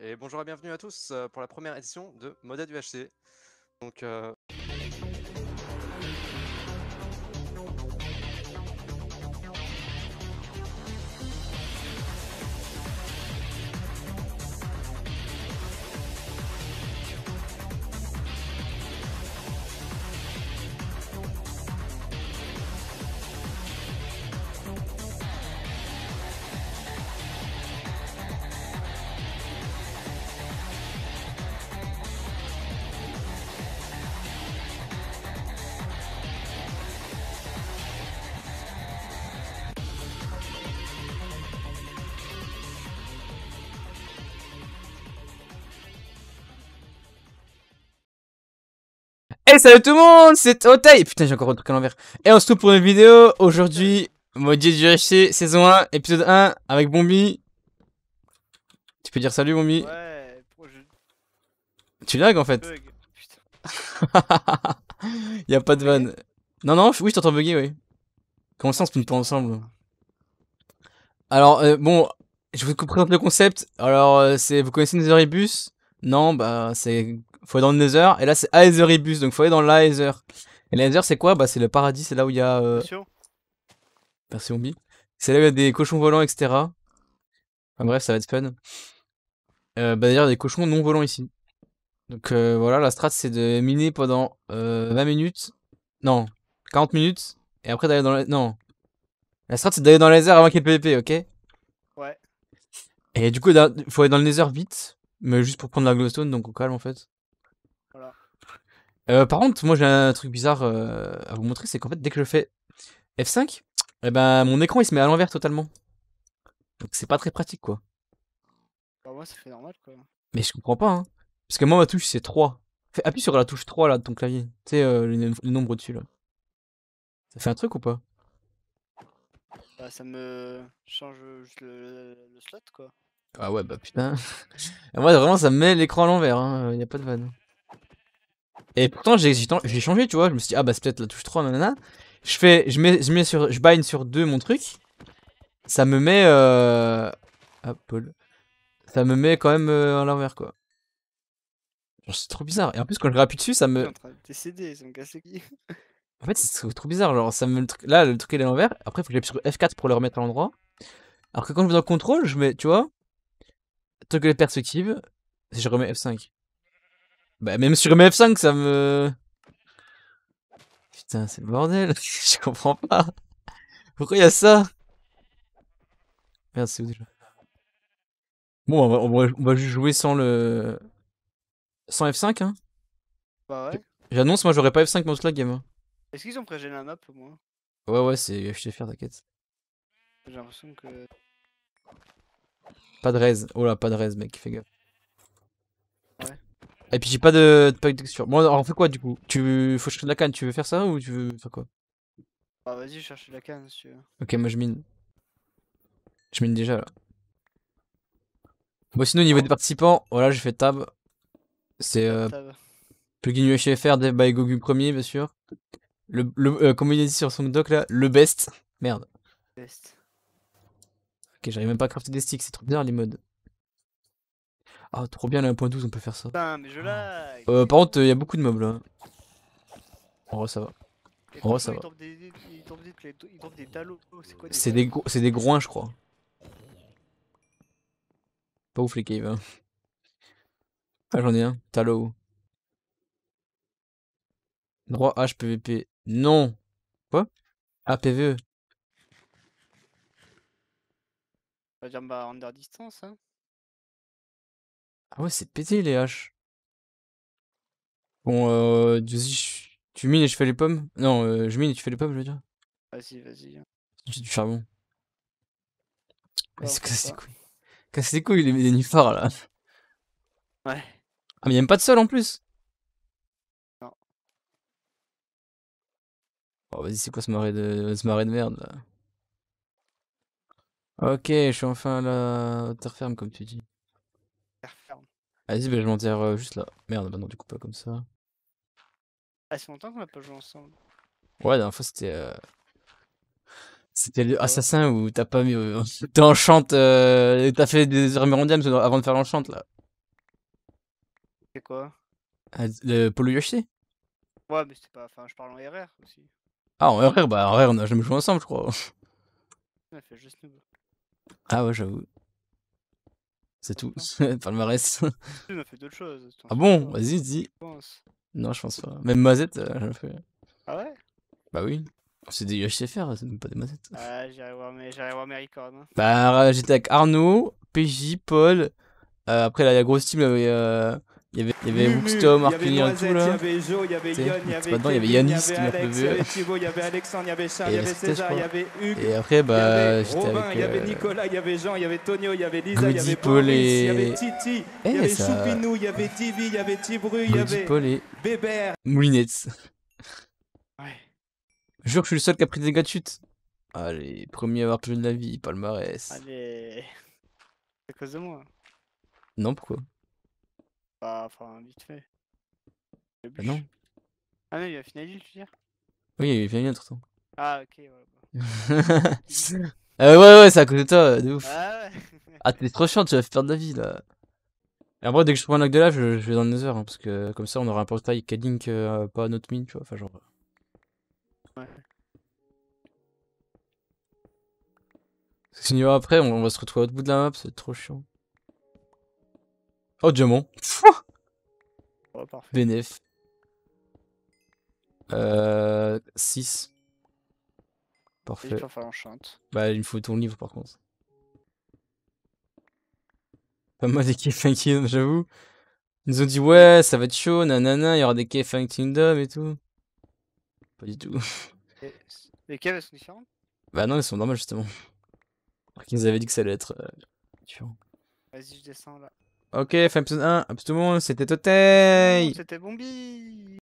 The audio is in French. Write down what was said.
et bonjour et bienvenue à tous euh, pour la première édition de Modèle hc Donc, euh, Hey salut tout le monde, c'est Otei Putain j'ai encore un truc à l'envers Et on se retrouve pour une vidéo aujourd'hui Maudit du RC saison 1 épisode 1 avec Bombi Tu peux dire salut Bombi Ouais Tu lag en fait Il a pas de vanne Non non oui je t'entends bugger oui Comment ça on spin pas ensemble Alors euh, bon je vous présente le concept Alors euh, c'est vous connaissez les oribus Non bah c'est faut aller dans le Nether, et là c'est Aetheribus, donc faut aller dans l'Aether. Et l'Aether c'est quoi Bah c'est le paradis, c'est là où il y a... Euh... Merci zombie. C'est là où il y a des cochons volants, etc. Enfin bref, ça va être fun. Euh, bah d'ailleurs, des cochons non volants ici. Donc euh, voilà, la strat c'est de miner pendant euh, 20 minutes. Non, 40 minutes. Et après d'aller dans le... Non. La strat c'est d'aller dans le nether avant qu'il y ait le PVP, ok Ouais. Et du coup, il faut aller dans le nether vite. Mais juste pour prendre la glowstone, donc au calme en fait. Euh, par contre, moi j'ai un truc bizarre euh, à vous montrer, c'est qu'en fait dès que je fais F5, eh ben mon écran il se met à l'envers totalement. Donc c'est pas très pratique quoi. Bah moi ça fait normal quoi. Mais je comprends pas hein. Parce que moi ma touche c'est 3. Fais, appuie sur la touche 3 là de ton clavier. Tu sais, euh, le, nombre dessus là. Ça fait un truc ou pas Bah ça me change juste le, slot quoi. Ah ouais bah putain. moi vraiment ça me met l'écran à l'envers, hein. y a pas de vanne. Et pourtant, j'ai changé, tu vois. Je me suis dit, ah bah c'est peut-être la touche 3, nanana. Je fais, je mets, je mets sur, je bind sur 2 mon truc. Ça me met, euh... Ça me met quand même euh, à l'envers, quoi. C'est trop bizarre. Et en plus, quand je rappuie dessus, ça me. En fait, c'est trop bizarre. Genre, ça me... Là, le truc est à l'envers. Après, il faut que j'appuie sur F4 pour le remettre à l'endroit. Alors que quand je vais dans contrôle, je mets, tu vois, toggle perspective, je remets F5. Bah, même sur MF5, ça me. Putain, c'est le bordel. Je comprends pas. Pourquoi il y a ça Merde, c'est où déjà Bon, on va, on, va, jouer sans le. Sans F5, hein Bah ouais. J'annonce, moi j'aurais pas F5 dans ce la game. Est-ce qu'ils ont pré la map au moins Ouais, ouais, c'est HTFR, t'inquiète. J'ai l'impression que. Pas de raise. Oh là, pas de raise, mec, fais gaffe. Et puis j'ai pas de, pas de texture. Bon, alors on fait quoi du coup Tu faut chercher de la canne, tu veux faire ça ou tu veux faire quoi Bah vas-y, chercher la canne si tu veux. Ok, moi je mine. Je mine déjà là. Bon, sinon au niveau ah. des participants, voilà, j'ai fait tab. C'est euh, plugin UHFR dev by Gogu premier, bien sûr. Le, le euh, comme il dit sur son doc là, le best. Merde. Best. Ok, j'arrive même pas à crafter des sticks, c'est trop bizarre les modes. Ah, trop bien, la 1.12, on peut faire ça. Putain, mais je Euh, par contre, il y a beaucoup de meubles. là hein. En ça va. Oh ça va. Ils tombent des, talos. Oh, c'est des, des, des groins, je crois. Pas ouf les caves. Hein. Ah, j'en ai un. Talo. Droit H PVP. Non. Quoi Ah, PVE. va dire, bah, under distance, hein. Ah ouais, c'est pété les haches. Bon, euh, tu mines et je fais les pommes Non, euh, je mine et tu fais les pommes, je veux dire. Vas-y, vas-y. J'ai du charbon. Vas-y, casse les couilles. Casse les couilles, les nénuphars, là. Ouais. Ah, mais y'a même pas de sol en plus Non. Oh, vas-y, c'est quoi ce marais de, ce marais de merde, là Ok, je suis enfin à la terre ferme, comme tu dis. Vas-y, bah, je je m'en dire euh, juste là. Merde, bah non, du coup, pas comme ça. Ah, c'est longtemps qu'on a pas joué ensemble. Ouais, la dernière fois, c'était. Euh, c'était l'assassin ah assassin où t'as pas mis. T'enchantes. Euh... euh t'as fait des Hermérondiums avant de faire l'enchant là. C'est quoi ah, Le Polo Yoshi Ouais, mais c'était pas. Enfin, je parle en RR aussi. Ah, en RR Bah, en RR, on a jamais joué ensemble, je crois. Ah, ouais, j'avoue. C'est tout. Palmarès. tu m'as fait d'autres choses. Ah bon Vas-y, dis. Non, je pense pas. Même Mazette, euh, fais. Ah ouais Bah oui. C'est des UHCFR, c'est même pas des mazettes. Ah, j'irai voir, mes... voir mes records. Hein. Bah, j'étais avec Arnaud, PJ, Paul. Euh, après, là, la grosse team, il y avait euh, il y avait, il y avait tout là. Il y avait Joe, il y avait Yon, il y avait dedans, qui m'a Il y avait il y avait Alexandre, il y avait Charles, il y avait César, il y avait Hugues. Et après, bah, j'étais avec. Il y avait Nicolas, il y avait Jean, il y avait Tonio, il y avait Lisa, il y avait Paul Il y avait Titi, il y avait Choupinou, il y avait Divi, il y avait Tibru, il y avait. Paul Bébert. Moulinets. Ouais. Jure que je suis le seul qui a pris des gars de chute. Allez, premier à avoir joué de la vie, palmarès. Allez. C'est à cause de moi. Non, pourquoi bah, enfin, vite fait. Ah non. Ah non, il va a l'île, tu veux dire Oui, il vient bien entre temps. Ah, ok, ah ouais. ouais, ouais, c'est à côté de toi, de ouf. Ah ouais. Ah, t'es trop chiant, tu vas perdre de la vie là. Et en vrai, dès que je prends un lac de lave, je, vais dans le Nether, hein, parce que comme ça, on aura un portail qui euh, pas notre mine, tu vois. Enfin, genre. Euh. Ouais. Parce que sinon, après, on, on va se retrouver au bout de la map, c'est trop chiant. Oh, diamant. oh, parfait. Euh. 6. Parfait. Il Bah, il me faut ton livre par contre. Pas mal des Kingdom, j'avoue. Ils nous ont dit, ouais, ça va être chaud, nanana, il y aura des k Kingdom et tout. Pas du tout. les caves, elles sont différentes Bah non, elles sont normales justement. Alors qu'ils avaient dit que ça allait être euh, différent. Vas-y, je descends là. Ok, fin 1, un tout le monde, c'était Totei C'était Bombi